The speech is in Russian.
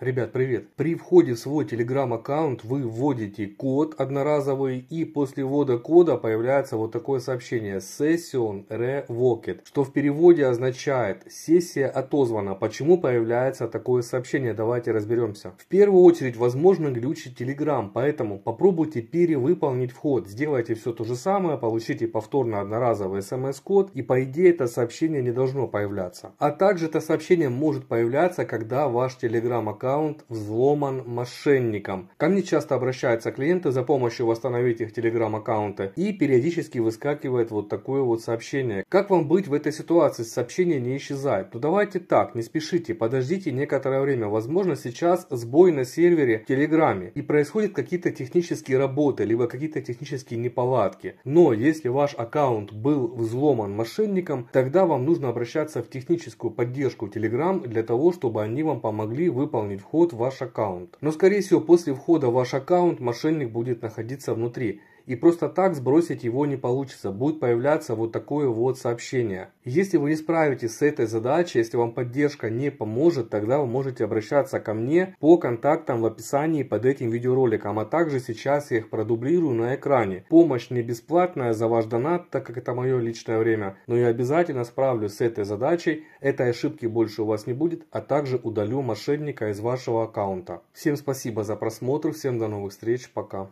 Ребят, привет! При входе в свой Telegram-аккаунт вы вводите код одноразовый и после ввода кода появляется вот такое сообщение Session Revoked, что в переводе означает «сессия отозвана». Почему появляется такое сообщение? Давайте разберемся. В первую очередь, возможно, глючит Telegram, поэтому попробуйте перевыполнить вход. Сделайте все то же самое, получите повторно одноразовый смс-код и по идее это сообщение не должно появляться. А также это сообщение может появляться, когда ваш Telegram-аккаунт аккаунт взломан мошенником. Ко мне часто обращаются клиенты за помощью восстановить их телеграм-аккаунты и периодически выскакивает вот такое вот сообщение. Как вам быть в этой ситуации? Сообщение не исчезает. Ну давайте так, не спешите, подождите некоторое время. Возможно сейчас сбой на сервере в телеграме и происходят какие-то технические работы, либо какие-то технические неполадки. Но если ваш аккаунт был взломан мошенником, тогда вам нужно обращаться в техническую поддержку Telegram для того, чтобы они вам помогли выполнить вход в ваш аккаунт. Но скорее всего после входа в ваш аккаунт мошенник будет находиться внутри. И просто так сбросить его не получится, будет появляться вот такое вот сообщение. Если вы не справитесь с этой задачей, если вам поддержка не поможет, тогда вы можете обращаться ко мне по контактам в описании под этим видеороликом, а также сейчас я их продублирую на экране. Помощь не бесплатная, за ваш донат, так как это мое личное время, но я обязательно справлюсь с этой задачей, этой ошибки больше у вас не будет, а также удалю мошенника из вашего аккаунта. Всем спасибо за просмотр, всем до новых встреч, пока.